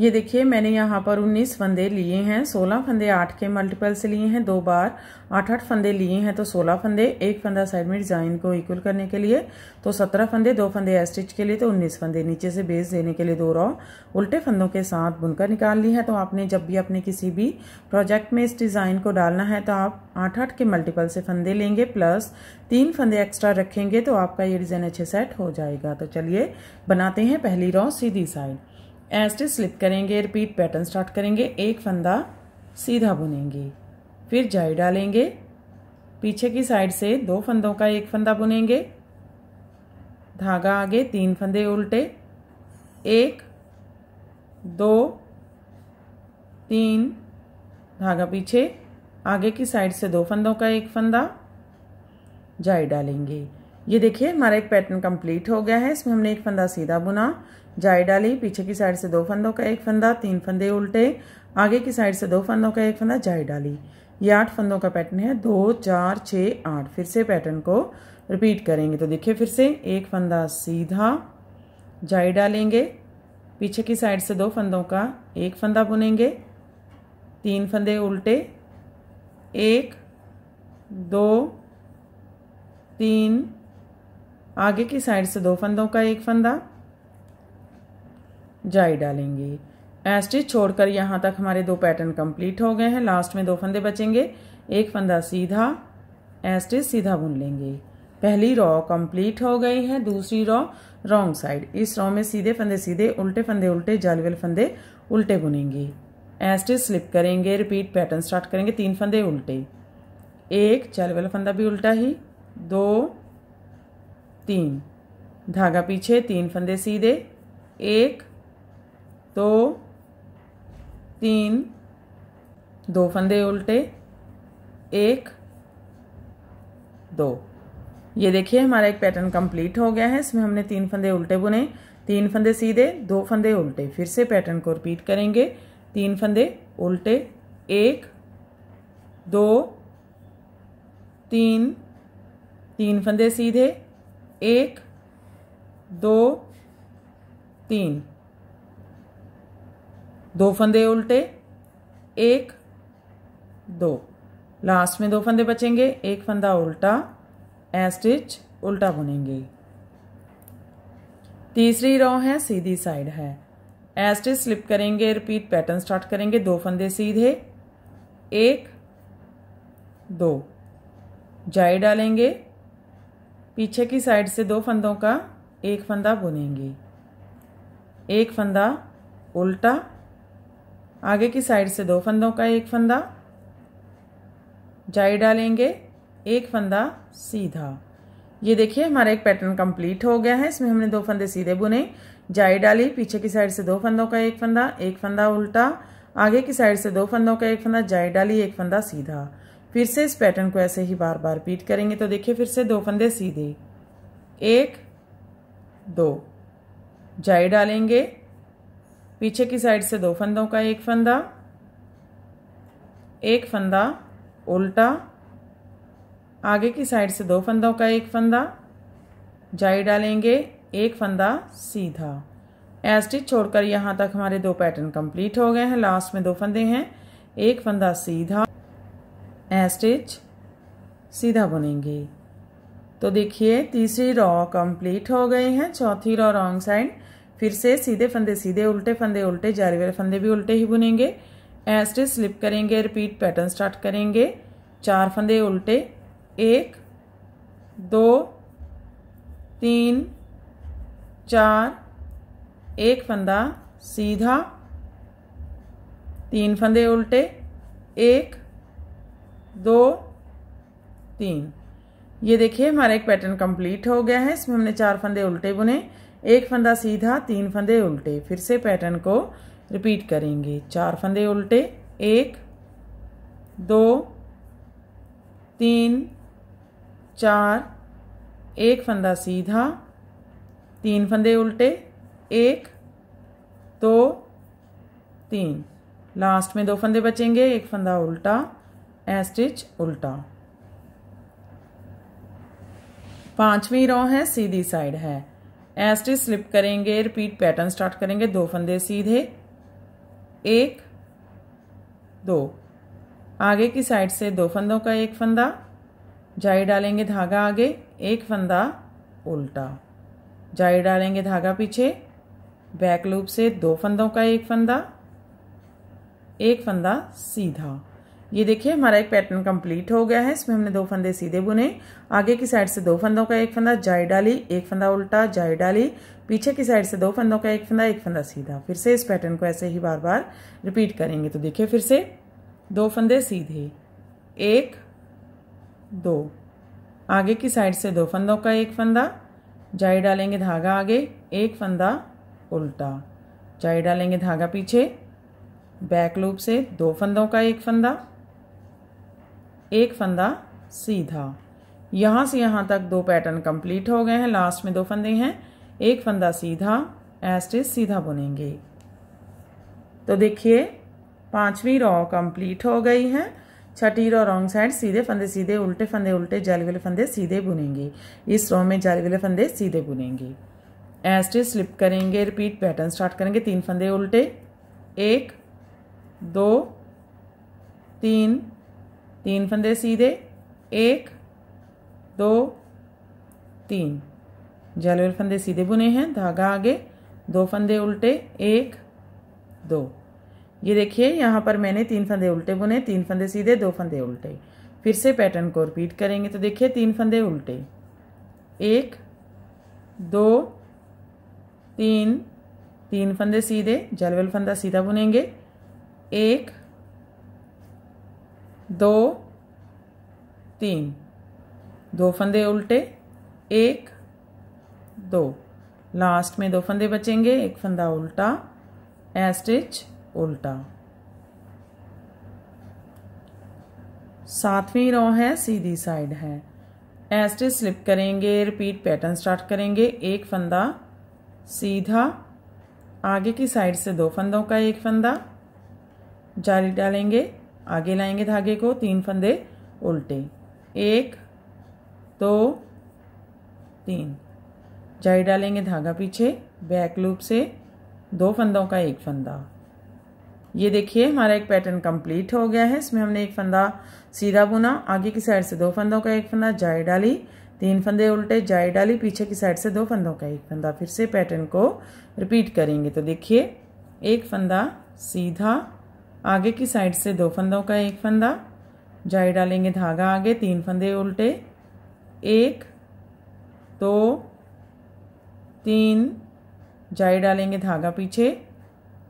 ये देखिए मैंने यहाँ पर 19 फंदे लिए हैं 16 फंदे 8 के मल्टीपल से लिए हैं दो बार आठ आठ फंदे लिए हैं तो 16 फंदे एक फंदा साइड में डिज़ाइन को इक्वल करने के लिए तो 17 फंदे दो फंदे स्टिच के लिए तो 19 फंदे नीचे से बेस देने के लिए दो रॉ उल्टे फंदों के साथ बुनकर निकाल ली है तो आपने जब भी अपने किसी भी प्रोजेक्ट में इस डिज़ाइन को डालना है तो आप आठ आठ के मल्टीपल से फंदे लेंगे प्लस तीन फंदे एक्स्ट्रा रखेंगे तो आपका ये डिज़ाइन अच्छे सेट हो जाएगा तो चलिए बनाते हैं पहली रॉ सीधी साइड ऐसे स्लिप करेंगे रिपीट पैटर्न स्टार्ट करेंगे एक फंदा सीधा बुनेंगे फिर जाई डालेंगे पीछे की साइड से दो फंदों का एक फंदा बुनेंगे धागा आगे तीन फंदे उल्टे एक दो तीन धागा पीछे आगे की साइड से दो फंदों का एक फंदा जाई डालेंगे ये देखिए हमारा एक पैटर्न कंप्लीट हो गया है इसमें हमने एक फंदा सीधा बुना जाई डाली पीछे की साइड से दो फंदों का एक फंदा तीन फंदे उल्टे आगे की साइड से दो फंदों का एक फंदा जाई डाली ये आठ फंदों का पैटर्न है दो चार छः आठ फिर से पैटर्न को रिपीट करेंगे तो देखिए फिर से एक फंदा सीधा जाई डालेंगे पीछे की साइड से दो फंदों का एक फंदा बुनेंगे तीन फंदे उल्टे एक दो तीन आगे की साइड से दो फंदों का एक फंदा जाई डालेंगे एस्टिच छोड़कर यहाँ तक हमारे दो पैटर्न कंप्लीट हो गए हैं लास्ट में दो फंदे बचेंगे एक फंदा सीधा एस्टिच सीधा बुन लेंगे पहली रॉ कंप्लीट हो गई है दूसरी रॉ रॉन्ग साइड इस रॉ में सीधे फंदे सीधे उल्टे फंदे उल्टे जालवेल फंदे उल्टे बुनेंगे एस्टिच स्लिप करेंगे रिपीट पैटर्न स्टार्ट करेंगे तीन फंदे उल्टे एक जालवेल फंदा भी उल्टा ही दो तीन धागा पीछे तीन फंदे सीधे एक तो तीन दो फंदे उल्टे एक दो ये देखिए हमारा एक पैटर्न कंप्लीट हो गया है इसमें हमने तीन फंदे उल्टे बुने तीन फंदे सीधे दो फंदे उल्टे फिर से पैटर्न को रिपीट करेंगे तीन फंदे उल्टे एक दो तीन तीन फंदे सीधे एक दो तीन दो फंदे उल्टे एक दो लास्ट में दो फंदे बचेंगे एक फंदा उल्टा एस्टिच स्टिच उल्टा बुनेंगे तीसरी रॉ है सीधी साइड है एस्टिच स्टिच स्लिप करेंगे रिपीट पैटर्न स्टार्ट करेंगे दो फंदे सीधे एक दो जाई डालेंगे पीछे की साइड से दो फंदों का एक फंदा बुनेंगे एक फंदा उल्टा आगे की साइड से दो फंदों का एक फंदा जाई डालेंगे एक फंदा सीधा ये देखिए हमारा एक पैटर्न कंप्लीट हो गया है इसमें हमने दो फंदे सीधे बुने जाई डाली पीछे की साइड से दो फंदों का एक फंदा एक फंदा उल्टा आगे की साइड से दो फंदों का एक फंदा जाई डाली एक फंदा सीधा फिर से इस पैटर्न को ऐसे ही बार बार रिपीट करेंगे तो देखिए फिर से दो फंदे सीधे एक दो जाई डालेंगे पीछे की साइड से दो फंदों का एक फंदा एक फंदा उल्टा आगे की साइड से दो फंदों का एक फंदा जाई डालेंगे एक फंदा सीधा एस्टिच छोड़कर यहाँ तक हमारे दो पैटर्न कंप्लीट हो गए हैं लास्ट में दो फंदे हैं एक फंदा सीधा एस्टिच सीधा बुनेंगे तो देखिए तीसरी रॉ कंप्लीट हो गई है चौथी रॉ रॉन्ग साइड फिर से सीधे फंदे सीधे उल्टे फंदे उल्टे जारी वाले फंदे भी उल्टे ही बुनेंगे ऐसे स्लिप करेंगे रिपीट पैटर्न स्टार्ट करेंगे चार फंदे उल्टे एक दो तीन चार एक फंदा सीधा तीन फंदे उल्टे एक दो तीन ये देखिए हमारा एक पैटर्न कंप्लीट हो गया है इसमें हमने चार फंदे उल्टे बुने एक फंदा सीधा तीन फंदे उल्टे फिर से पैटर्न को रिपीट करेंगे चार फंदे उल्टे एक दो तीन चार एक फंदा सीधा तीन फंदे उल्टे एक दो तीन लास्ट में दो फंदे बचेंगे एक फंदा उल्टा ए स्टिच उल्टा पांचवी रो है सीधी साइड है एस्टी स्लिप करेंगे रिपीट पैटर्न स्टार्ट करेंगे दो फंदे सीधे एक दो आगे की साइड से दो फंदों का एक फंदा जाई डालेंगे धागा आगे एक फंदा उल्टा जाई डालेंगे धागा पीछे बैक लूप से दो फंदों का एक फंदा एक फंदा सीधा ये देखिए हमारा एक पैटर्न कंप्लीट हो गया है इसमें हमने दो फंदे सीधे बुने आगे की साइड से दो फंदों का एक फंदा जाई डाली एक फंदा उल्टा जाई डाली पीछे की साइड से दो फंदों का एक फंदा एक फंदा सीधा फिर से इस पैटर्न को ऐसे ही बार बार रिपीट करेंगे तो देखिए फिर से दो फंदे सीधे एक दो आगे की साइड से दो फंदों का एक फंदा जाई डालेंगे धागा आगे एक फंदा उल्टा जाई डालेंगे धागा पीछे बैक लूप से दो फंदों का एक फंदा एक फंदा सीधा यहाँ से यहाँ तक दो पैटर्न कंप्लीट हो गए हैं लास्ट में दो फंदे हैं एक फंदा सीधा एस्टेज सीधा बुनेंगे तो देखिए पांचवी रॉ कंप्लीट हो गई है छठी रॉ रॉन्ग साइड सीधे फंदे सीधे उल्टे फंदे उल्टे जाली वाले फंदे सीधे बुनेंगे इस रॉ में जाली वाले फंदे सीधे बुनेंगे एस्टिस स्लिप करेंगे रिपीट पैटर्न स्टार्ट करेंगे तीन फंदे उल्टे एक दो तीन तीन फंदे सीधे एक दो तीन जालोल फंदे सीधे बुने हैं धागा आगे दो फंदे उल्टे एक दो ये देखिए यहाँ पर मैंने तीन फंदे उल्टे बुने तीन फंदे सीधे दो फंदे उल्टे फिर से पैटर्न को रिपीट करेंगे तो देखिए तीन फंदे उल्टे एक दो तीन तीन फंदे सीधे जलवेल फंदा सीधा बुनेंगे एक दो तीन दो फंदे उल्टे एक दो लास्ट में दो फंदे बचेंगे एक फंदा उल्टा ए स्टिच उल्टा सातवीं रो है सीधी साइड है ए स्टिच स्लिप करेंगे रिपीट पैटर्न स्टार्ट करेंगे एक फंदा सीधा आगे की साइड से दो फंदों का एक फंदा जाली डालेंगे आगे लाएंगे धागे को तीन फंदे उल्टे एक दो तीन जाई डालेंगे धागा पीछे बैक लूप से दो फंदों का एक फंदा ये देखिए हमारा एक पैटर्न कंप्लीट हो गया है इसमें हमने एक फंदा सीधा बुना आगे की साइड से दो फंदों का एक फंदा जाई डाली तीन फंदे उल्टे जाई डाली पीछे की साइड से दो फंदों का एक फंदा फिर से पैटर्न को रिपीट करेंगे तो देखिए एक फंदा सीधा आगे की साइड से दो फंदों का एक फंदा जाई डालेंगे धागा आगे तीन फंदे उल्टे एक दो तीन जाई डालेंगे धागा पीछे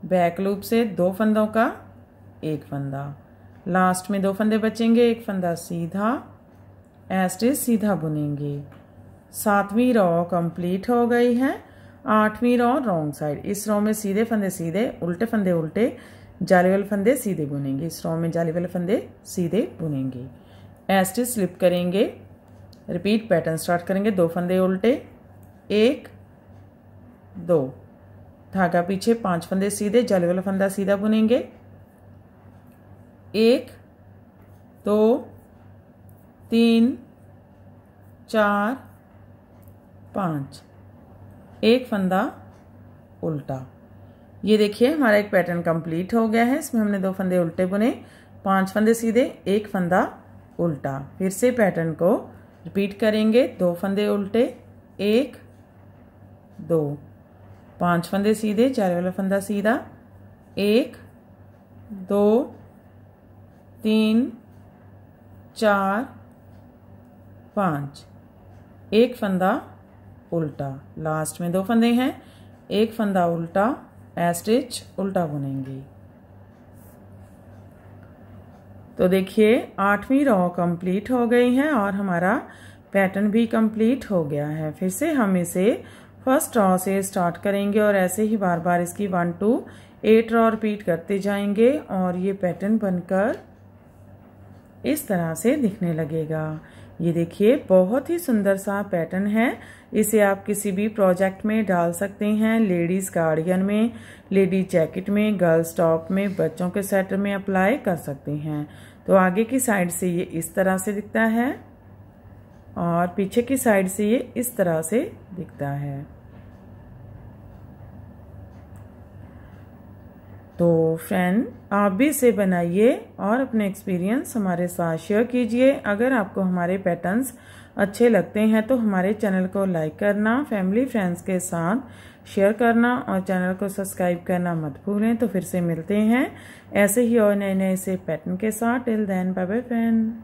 बैक लूप से दो फंदों का एक फंदा लास्ट में दो फंदे बचेंगे एक फंदा सीधा एस्टे सीधा बुनेंगे सातवीं रॉ कंप्लीट हो गई है आठवीं रॉ रॉन्ग साइड इस रॉ में सीधे फंदे सीधे उल्टे फंदे उल्टे जाली वाले फंदे सीधे बुनेंगे इस रॉ में जाली वाले फंदे सीधे बुनेंगे एस्टिच स्लिप करेंगे रिपीट पैटर्न स्टार्ट करेंगे दो फंदे उल्टे एक दो धागा पीछे पांच फंदे सीधे जाली वाला फंदा सीधा बुनेंगे एक दो तीन चार पाँच एक फंदा उल्टा ये देखिए हमारा एक पैटर्न कंप्लीट हो गया है इसमें हमने दो फंदे उल्टे बुने पांच फंदे सीधे एक फंदा उल्टा फिर से पैटर्न को रिपीट करेंगे दो फंदे उल्टे एक दो पांच फंदे सीधे चार वाला फंदा सीधा एक दो तीन चार पाँच एक फंदा उल्टा लास्ट में दो फंदे हैं एक फंदा उल्टा स्टिच उल्टा बुनेंगे तो देखिए आठवीं रॉ कंप्लीट हो गई है और हमारा पैटर्न भी कंप्लीट हो गया है फिर से हम इसे फर्स्ट रॉ से स्टार्ट करेंगे और ऐसे ही बार बार इसकी one two eight row repeat करते जाएंगे और ये पैटर्न बनकर इस तरह से दिखने लगेगा ये देखिए बहुत ही सुंदर सा पैटर्न है इसे आप किसी भी प्रोजेक्ट में डाल सकते हैं लेडीज़ गार्डियन में लेडीज जैकेट में गर्ल्स टॉप में बच्चों के सेट में अप्लाई कर सकते हैं तो आगे की साइड से ये इस तरह से दिखता है और पीछे की साइड से ये इस तरह से दिखता है तो फ्रेंड आप भी इसे बनाइए और अपने एक्सपीरियंस हमारे साथ शेयर कीजिए अगर आपको हमारे पैटर्न्स अच्छे लगते हैं तो हमारे चैनल को लाइक करना फैमिली फ्रेंड्स के साथ शेयर करना और चैनल को सब्सक्राइब करना मत भूलें तो फिर से मिलते हैं ऐसे ही और नए नए से पैटर्न के साथ till then bye bye friend